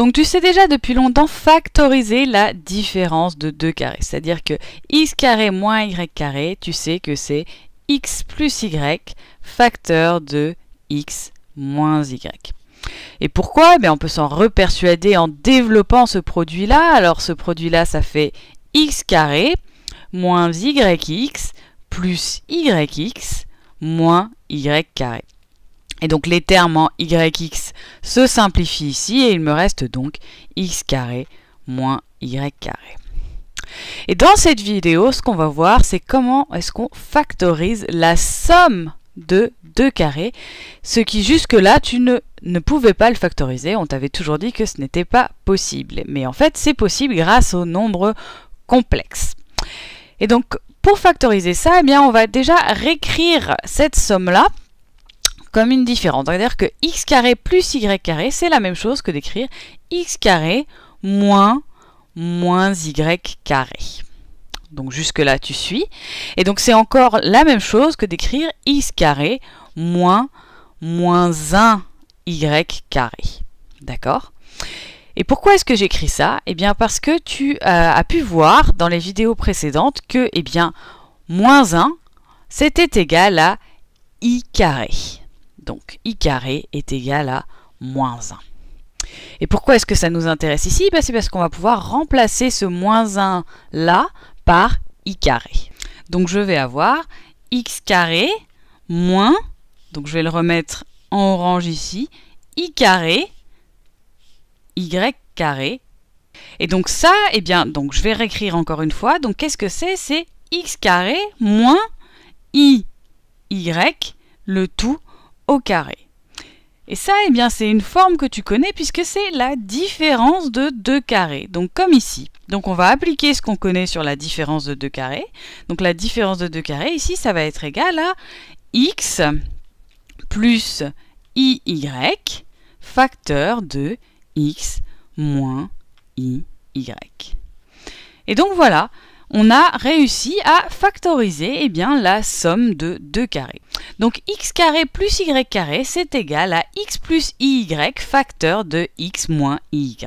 Donc tu sais déjà depuis longtemps factoriser la différence de 2 carrés. C'est-à-dire que x carré moins y carré, tu sais que c'est x plus y facteur de x moins y. Et pourquoi eh On peut s'en repersuader en développant ce produit-là. Alors ce produit-là, ça fait x carré moins yx plus yx moins y carré. Et donc les termes en yx se simplifie ici et il me reste donc x carré moins y carré. Et dans cette vidéo, ce qu'on va voir, c'est comment est-ce qu'on factorise la somme de 2 carrés, ce qui jusque-là, tu ne, pouvais pas le factoriser, on t'avait toujours dit que ce n'était pas possible. Mais en fait, c'est possible grâce aux nombres complexes. Et donc, pour factoriser ça, eh bien, on va déjà réécrire cette somme-là comme une différence, C'est-à-dire que x carré plus y carré, c'est la même chose que d'écrire x carré moins moins y carré. Donc jusque-là, tu suis. Et donc c'est encore la même chose que d'écrire x carré moins moins 1 y carré. D'accord et pourquoi est-ce que j'écris ça Eh bien parce que tu euh, as pu voir dans les vidéos précédentes que eh bien, moins 1, c'était égal à i carré. Donc i carré est égal à moins 1. Et pourquoi est-ce que ça nous intéresse ici bah, C'est parce qu'on va pouvoir remplacer ce moins 1 là par i carré. Donc je vais avoir x carré moins, donc je vais le remettre en orange ici, i carré, y carré. Et donc ça, eh bien, donc je vais réécrire encore une fois. Donc qu'est-ce que c'est C'est x carré moins i, y, le tout carré. Et ça, eh bien, c'est une forme que tu connais puisque c'est la différence de deux carrés. Donc comme ici. Donc on va appliquer ce qu'on connaît sur la différence de deux carrés. Donc la différence de deux carrés, ici, ça va être égal à x plus iy facteur de x moins iy. Et donc voilà, on a réussi à factoriser eh bien, la somme de deux carrés. Donc x carré plus y carré, c'est égal à x plus y facteur de x moins y.